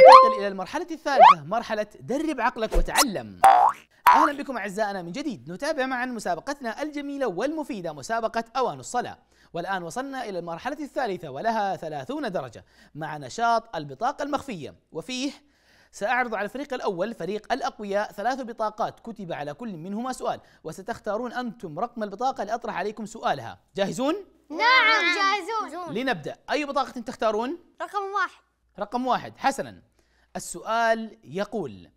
ننتقل إلى المرحلة الثالثة مرحلة درب عقلك وتعلم أهلا بكم أعزائنا من جديد نتابع معا مسابقتنا الجميلة والمفيدة مسابقة أوان الصلاة والآن وصلنا إلى المرحلة الثالثة ولها ثلاثون درجة مع نشاط البطاقة المخفية وفيه سأعرض على الفريق الأول فريق الأقوياء ثلاث بطاقات كتب على كل منهما سؤال وستختارون أنتم رقم البطاقة لأطرح عليكم سؤالها جاهزون؟ نعم جاهزون لنبدأ أي بطاقة تختارون؟ رقم واحد رقم واحد حسنا السؤال يقول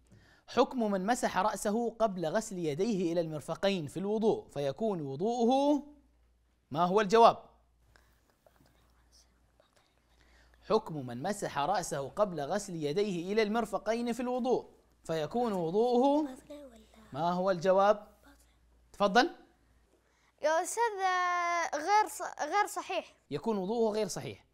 حكم من مسح رأسه قبل غسل يديه إلى المرفقين في الوضوء فيكون وضوءه ما هو الجواب حكم من مسح رأسه قبل غسل يديه إلى المرفقين في الوضوء فيكون وضوءه ما هو الجواب تفضل يا أستاذ غير غير صحيح يكون وضوءه غير صحيح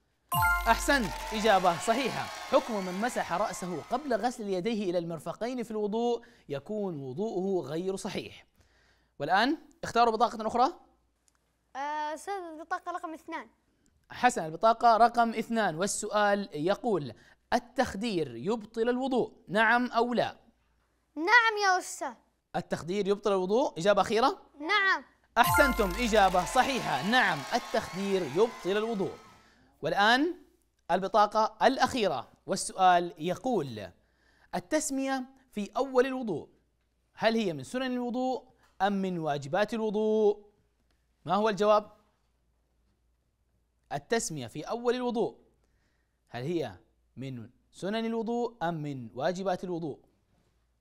أحسنت إجابة صحيحة حكم من مسح رأسه قبل غسل يديه إلى المرفقين في الوضوء يكون وضوءه غير صحيح والآن اختاروا بطاقة أخرى آه، أستاذ البطاقة رقم اثنان حسن البطاقة رقم اثنان والسؤال يقول التخدير يبطل الوضوء نعم أو لا نعم يا أستاذ التخدير يبطل الوضوء إجابة أخيرة نعم أحسنتم إجابة صحيحة نعم التخدير يبطل الوضوء والآن البطاقة الأخيرة والسؤال يقول التسمية في أول الوضوء هل هي من سنن الوضوء أم من واجبات الوضوء ما هو الجواب التسمية في أول الوضوء هل هي من سنن الوضوء أم من واجبات الوضوء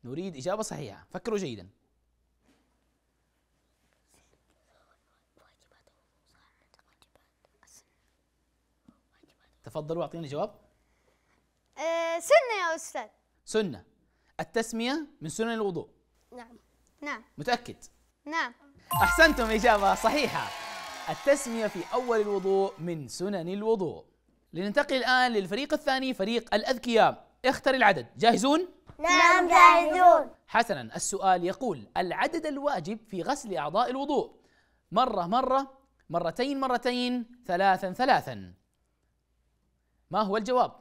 نريد إجابة صحيحة فكروا جيداً تفضل واعطيني جواب آه، سنة يا أستاذ سنة التسمية من سنن الوضوء نعم نعم متأكد نعم أحسنتم إجابة صحيحة التسمية في أول الوضوء من سنن الوضوء لننتقل الآن للفريق الثاني فريق الأذكياء اختر العدد جاهزون؟ نعم جاهزون حسنا السؤال يقول العدد الواجب في غسل أعضاء الوضوء مرة مرة مرتين مرتين ثلاثا ثلاثا ما هو الجواب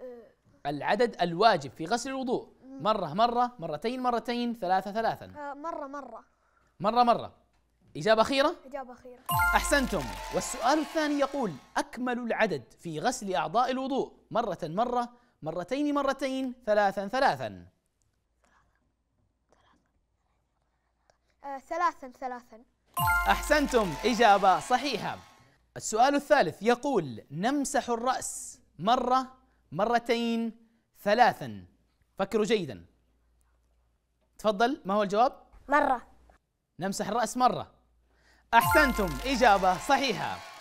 أه. العدد الواجب في غسل الوضوء مرة مرة مرتين مرتين ثلاثة ثلاثا أه، مرة مرة مرة مرة إجابة أخيرة؟ إجابة أخيرة أحسنتم والسؤال الثاني يقول أكمل العدد في غسل أعضاء الوضوء مرة مرة مرتين مرتين ثلاثا ثلاثا أه، ثلاثا ثلاثا أحسنتم إجابة صحيحة السؤال الثالث يقول نمسح الرأس مرة مرتين ثلاثا فكروا جيدا تفضل ما هو الجواب؟ مرة نمسح الرأس مرة أحسنتم إجابة صحيحة